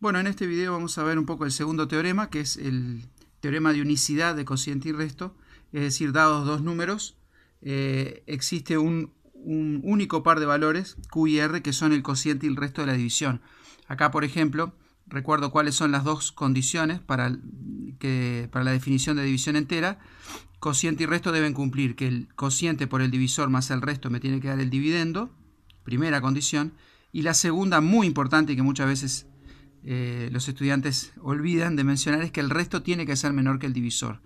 Bueno, en este video vamos a ver un poco el segundo teorema, que es el teorema de unicidad de cociente y resto, es decir, dados dos números, eh, existe un, único par de valores, Q y R, que son el cociente y el resto de la división. Acá, por ejemplo, recuerdo cuáles son las dos condiciones para, que, para la definición de división entera. Cociente y resto deben cumplir que el cociente por el divisor más el resto me tiene que dar el dividendo, primera condición, y la segunda, muy importante y que muchas veces eh, los estudiantes olvidan de mencionar es que el resto tiene que ser menor que el divisor.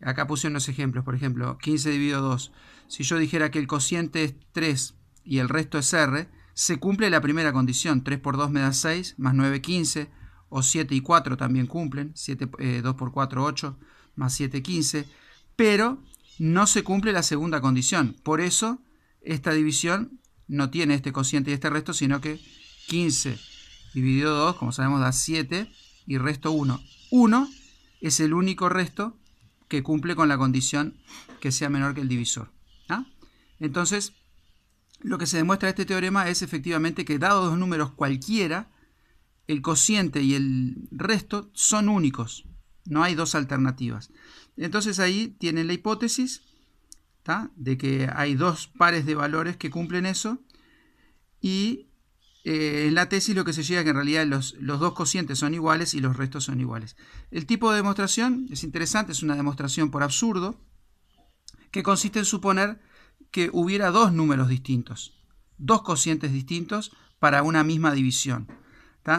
Acá puse unos ejemplos, por ejemplo, 15 dividido 2. Si yo dijera que el cociente es 3 y el resto es r, se cumple la primera condición. 3 por 2 me da 6, más 9, 15. O 7 y 4 también cumplen. 7, 2 eh, por 4, 8, más 7, 15. Pero no se cumple la segunda condición. Por eso, esta división no tiene este cociente y este resto, sino que 15 dividido 2, como sabemos, da 7 y resto 1. 1 es el único resto que cumple con la condición que sea menor que el divisor. ¿ah? Entonces, lo que se demuestra este teorema es efectivamente que dado dos números cualquiera, el cociente y el resto son únicos. No hay dos alternativas. Entonces ahí tienen la hipótesis de que hay dos pares de valores que cumplen eso y eh, en la tesis lo que se llega es que en realidad los, dos cocientes son iguales y los restos son iguales. El tipo de demostración es interesante, es una demostración por absurdo, que consiste en suponer que hubiera dos números distintos, dos cocientes distintos para una misma división.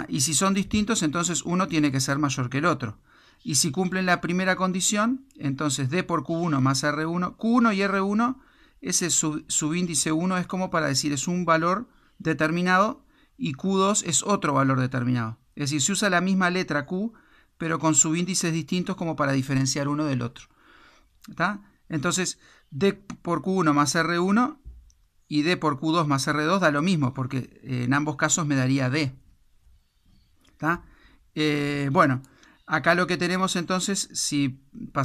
Y si son distintos, entonces uno tiene que ser mayor que el otro. Y si cumplen la primera condición, entonces D por Q1 más R1, Q1 y R1, ese subíndice 1 es como para decir, es un valor determinado y Q2 es otro valor determinado. Es decir, se usa la misma letra Q, pero con subíndices distintos como para diferenciar uno del otro. Entonces, D por Q1 más R1 y D por Q2 más R2 da lo mismo, porque eh, en ambos casos me daría D. Eh, bueno, acá lo que tenemos entonces, si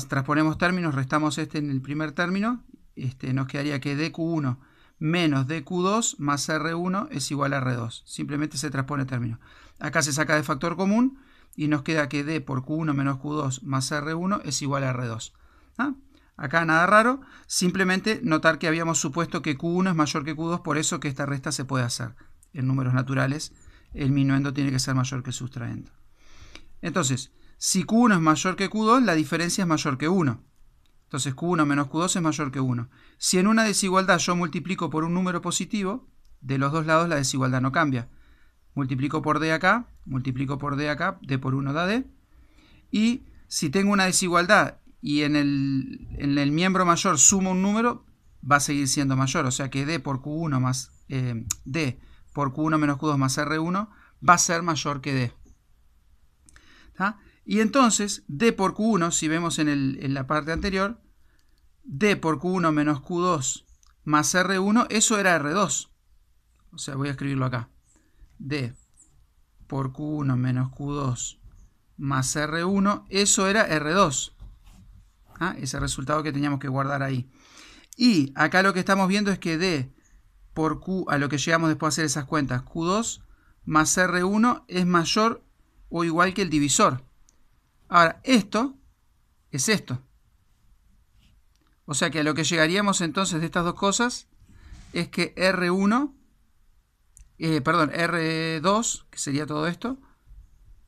transponemos términos, restamos este en el primer término, este, nos quedaría que DQ1 menos dq2 más r1 es igual a r2. Simplemente se transpone el término. Acá se saca de factor común y nos queda que d por q1 menos q2 más r1 es igual a r2. ¿Ah? Acá nada raro, simplemente notar que habíamos supuesto que q1 es mayor que q2, por eso que esta resta se puede hacer. En números naturales, el minuendo tiene que ser mayor que el sustraendo. Entonces, si q1 es mayor que q2, la diferencia es mayor que 1. Entonces Q1 menos Q2 es mayor que 1. Si en una desigualdad yo multiplico por un número positivo, de los dos lados la desigualdad no cambia. Multiplico por D acá, multiplico por D acá, D por 1 da D. Y si tengo una desigualdad y en el, miembro mayor sumo un número, va a seguir siendo mayor. O sea que D por Q1 más eh, D por Q1 menos Q2 más R1 va a ser mayor que D. ¿Está? Y entonces, D por Q1, si vemos en, la parte anterior, D por Q1 menos Q2 más R1, eso era R2. O sea, voy a escribirlo acá. D por Q1 menos Q2 más R1, eso era R2. Ah, ese resultado que teníamos que guardar ahí. Y acá lo que estamos viendo es que D por Q, a lo que llegamos después a hacer esas cuentas, Q2 más R1 es mayor o igual que el divisor. Ahora, esto es esto. O sea que a lo que llegaríamos entonces de estas dos cosas es que R1, eh, perdón, R2, que sería todo esto,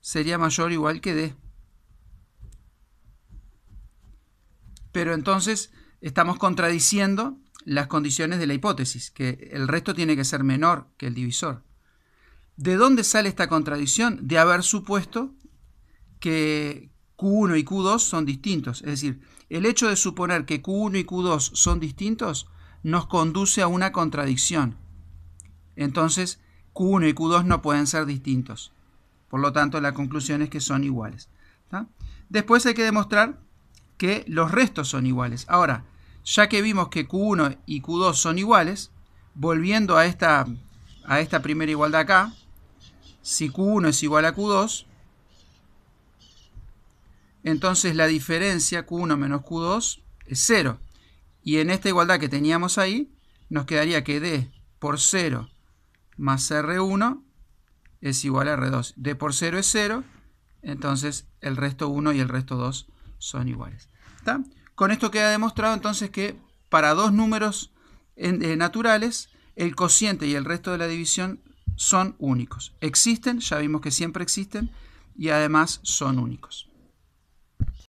sería mayor o igual que D. Pero entonces estamos contradiciendo las condiciones de la hipótesis, que el resto tiene que ser menor que el divisor. ¿De dónde sale esta contradicción? De haber supuesto que, Q1 y Q2 son distintos. Es decir, el hecho de suponer que Q1 y Q2 son distintos nos conduce a una contradicción. Entonces, Q1 y Q2 no pueden ser distintos. Por lo tanto, la conclusión es que son iguales. Después hay que demostrar que los restos son iguales. Ahora, ya que vimos que Q1 y Q2 son iguales, volviendo a esta, a esta primera igualdad acá, si Q1 es igual a Q2, entonces la diferencia Q1 menos Q2 es 0. Y en esta igualdad que teníamos ahí, nos quedaría que D por 0 más R1 es igual a R2. D por 0 es 0, entonces el resto 1 y el resto 2 son iguales. ¿Está? Con esto queda demostrado entonces que para dos números eh, naturales, el cociente y el resto de la división son únicos. Existen, ya vimos que siempre existen, y además son únicos.